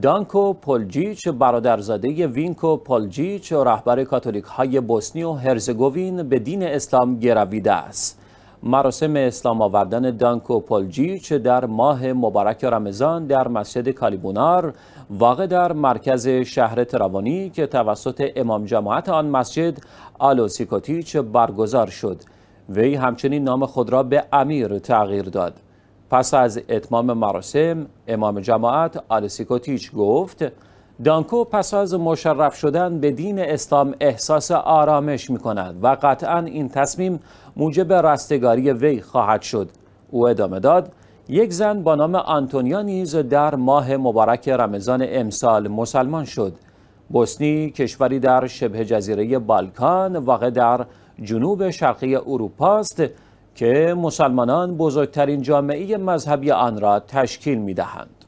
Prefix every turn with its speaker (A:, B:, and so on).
A: دانکو پولجیچ برادرزاده وینکو پولجیچ رهبر کاتولیک های بوسنی و هرزگوین به دین اسلام گرویده است. مراسم اسلام آوردن دانکو پولجیچ در ماه مبارک رمضان در مسجد کالیبونار واقع در مرکز شهر تراوانی که توسط امام جماعت آن مسجد آلوسیکوتیچ برگزار شد. وی همچنین نام خود را به امیر تغییر داد. پس از اتمام مراسم امام جماعت آل سیکوتیچ گفت دانکو پس از مشرف شدن به دین اسلام احساس آرامش می کند و قطعا این تصمیم موجب رستگاری وی خواهد شد او ادامه داد یک زن با نام آنتونیا نیز در ماه مبارک رمضان امسال مسلمان شد بوسنی کشوری در شبه جزیره بالکان واقع در جنوب شرقی اروپا است که مسلمانان بزرگترین جامعه مذهبی آن را تشکیل می دهند.